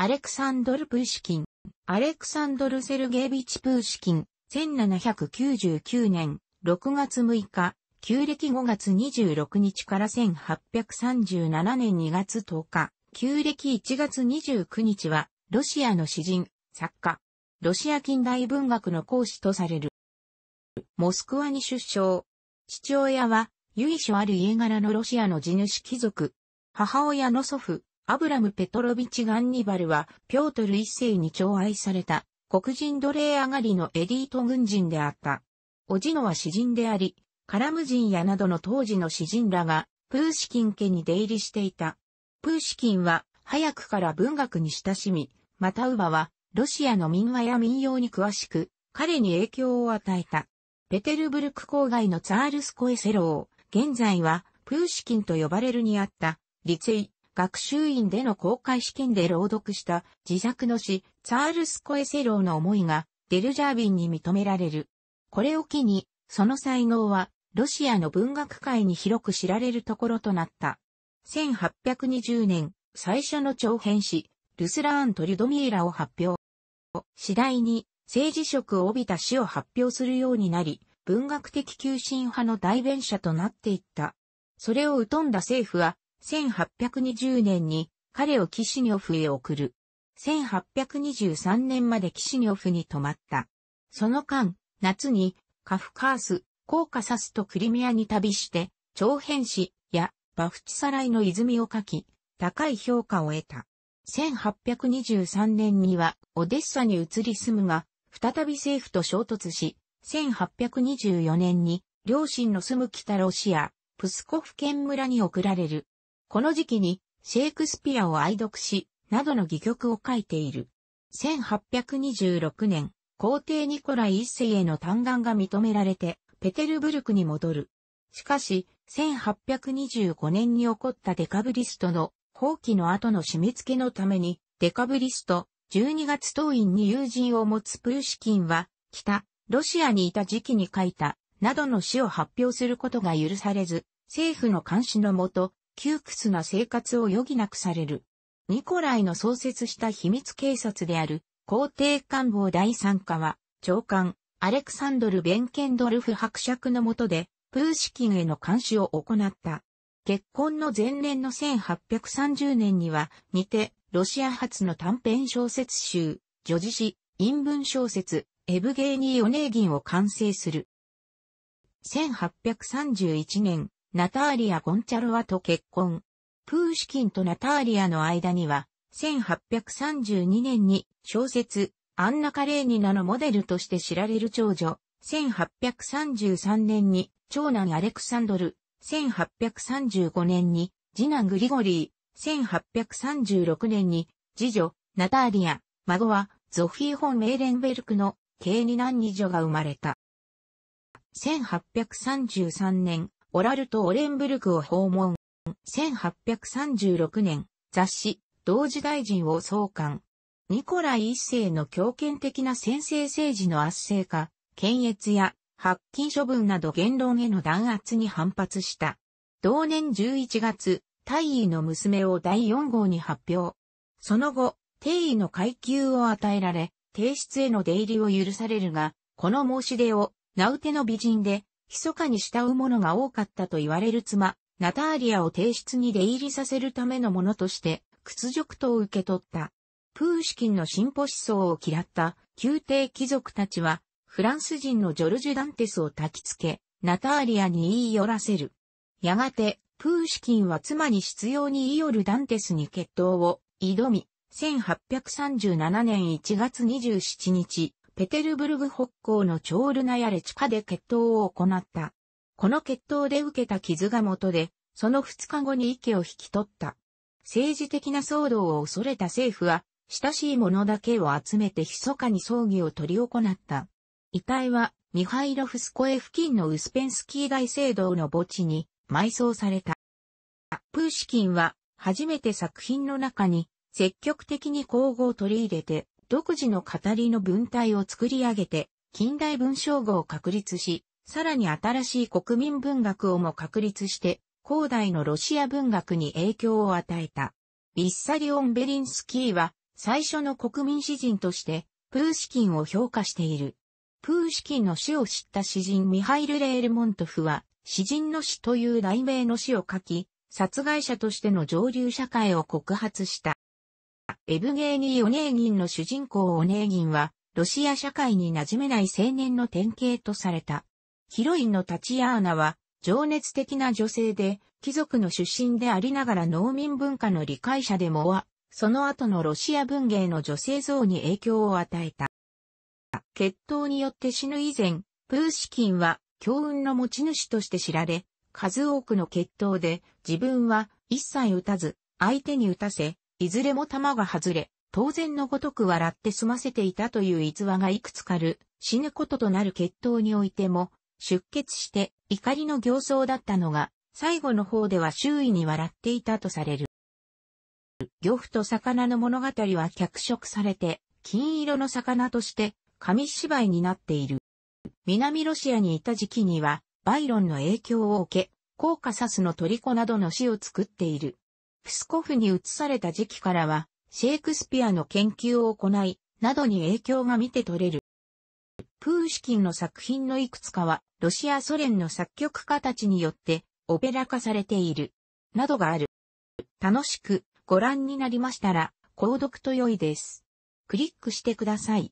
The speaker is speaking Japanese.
アレクサンドル・プーシキン、アレクサンドル・セルゲービチ・プーシキン、1799年6月6日、旧暦5月26日から1837年2月10日、旧暦1月29日は、ロシアの詩人、作家、ロシア近代文学の講師とされる。モスクワに出生。父親は、由緒ある家柄のロシアの地主貴族。母親の祖父、アブラム・ペトロビチ・ガンニバルは、ピョートル一世に寵愛された、黒人奴隷上がりのエリート軍人であった。おじのは詩人であり、カラム人やなどの当時の詩人らが、プーシキン家に出入りしていた。プーシキンは、早くから文学に親しみ、またウバは、ロシアの民話や民謡に詳しく、彼に影響を与えた。ペテルブルク郊外のツァールスコエセロー、現在は、プーシキンと呼ばれるにあった、ツイ、学習院での公開試験で朗読した自作の詩、チャールス・コエセローの思いが、デルジャービンに認められる。これを機に、その才能は、ロシアの文学界に広く知られるところとなった。1820年、最初の長編詩、ルスラーントリュドミーラを発表。次第に、政治色を帯びた詩を発表するようになり、文学的急進派の代弁者となっていった。それを疎んだ政府は、1820年に彼をキシニョフへ送る。1823年までキシニョフに泊まった。その間、夏にカフカース、コーカサスとクリミアに旅して、長編誌やバフチサライの泉を書き、高い評価を得た。1823年にはオデッサに移り住むが、再び政府と衝突し、1824年に両親の住む北ロシア、プスコフ県村に送られる。この時期にシェイクスピアを愛読し、などの戯曲を書いている。1826年、皇帝ニコライ一世への嘆願が認められて、ペテルブルクに戻る。しかし、1825年に起こったデカブリストの放棄の後の締め付けのために、デカブリスト、12月当院に友人を持つプーシキンは、北、ロシアにいた時期に書いた、などの詩を発表することが許されず、政府の監視のもと、窮屈な生活を余儀なくされる。ニコライの創設した秘密警察である皇帝官房第三課は、長官、アレクサンドル・ベンケンドルフ伯爵のもとで、プーシキンへの監視を行った。結婚の前年の1830年には、にて、ロシア発の短編小説集、女児詩、陰文小説、エブゲーニー・オネーギンを完成する。1831年、ナターリア・ゴンチャロワと結婚。プーシキンとナターリアの間には、1832年に小説、アンナ・カレーニナのモデルとして知られる長女、1833年に長男アレクサンドル、1835年に次男グリゴリー、1836年に次女、ナターリア、孫はゾフィー・ホン・メーレンベルクの計二男二女が生まれた。1833年、オラルト・オレンブルクを訪問。1836年、雑誌、同時大臣を創刊。ニコライ一世の強権的な先制政治の圧政化、検閲や発禁処分など言論への弾圧に反発した。同年11月、大尉の娘を第4号に発表。その後、定位の階級を与えられ、提出への出入りを許されるが、この申し出を、名うての美人で、密かに慕う者が多かったと言われる妻、ナターリアを提出に出入りさせるためのものとして、屈辱と受け取った。プーシキンの進歩思想を嫌った宮廷貴族たちは、フランス人のジョルジュ・ダンテスを焚きつけ、ナターリアに言い寄らせる。やがて、プーシキンは妻に執拗に言い寄るダンテスに決闘を挑み、1837年1月27日、ペテルブルグ北港のチョールナヤレ地下で決闘を行った。この決闘で受けた傷が元で、その2日後に池を引き取った。政治的な騒動を恐れた政府は、親しい者だけを集めて密かに葬儀を取り行った。遺体は、ミハイロフスコエ付近のウスペンスキー大聖堂の墓地に埋葬された。プーシキンは、初めて作品の中に、積極的に皇后を取り入れて、独自の語りの文体を作り上げて、近代文章語を確立し、さらに新しい国民文学をも確立して、後代のロシア文学に影響を与えた。ヴィッサリオン・ベリンスキーは、最初の国民詩人として、プーシキンを評価している。プーシキンの死を知った詩人ミハイル・レールモントフは、詩人の死という題名の詩を書き、殺害者としての上流社会を告発した。エブゲーニー・オネーギンの主人公オネーギンは、ロシア社会に馴染めない青年の典型とされた。ヒロインのタチアーナは、情熱的な女性で、貴族の出身でありながら農民文化の理解者でもは、その後のロシア文芸の女性像に影響を与えた。決闘によって死ぬ以前、プーシキンは、強運の持ち主として知られ、数多くの決闘で、自分は一切打たず、相手に打たせ、いずれも弾が外れ、当然のごとく笑って済ませていたという逸話がいくつかある、死ぬこととなる決闘においても、出血して怒りの行走だったのが、最後の方では周囲に笑っていたとされる。漁夫と魚の物語は脚色されて、金色の魚として紙芝居になっている。南ロシアにいた時期には、バイロンの影響を受け、コーカサスの虜などの詩を作っている。プスコフに移された時期からは、シェイクスピアの研究を行い、などに影響が見て取れる。プーシキンの作品のいくつかは、ロシアソ連の作曲家たちによって、オペラ化されている、などがある。楽しくご覧になりましたら、購読と良いです。クリックしてください。